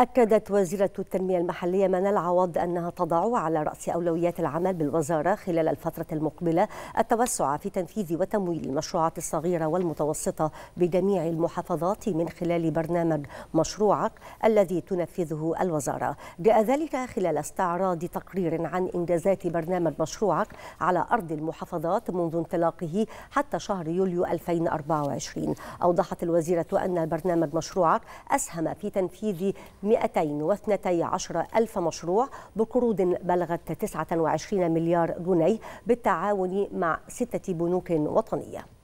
أكدت وزيرة التنمية المحلية منال عوض أنها تضع على رأس أولويات العمل بالوزارة خلال الفترة المقبلة التوسع في تنفيذ وتمويل المشروعات الصغيرة والمتوسطة بجميع المحافظات من خلال برنامج مشروعك الذي تنفذه الوزارة جاء ذلك خلال استعراض تقرير عن إنجازات برنامج مشروعك على أرض المحافظات منذ انطلاقه حتى شهر يوليو 2024 أوضحت الوزيرة أن برنامج مشروعك أسهم في تنفيذ 212 ألف مشروع بقروض بلغت 29 مليار جنيه بالتعاون مع ستة بنوك وطنية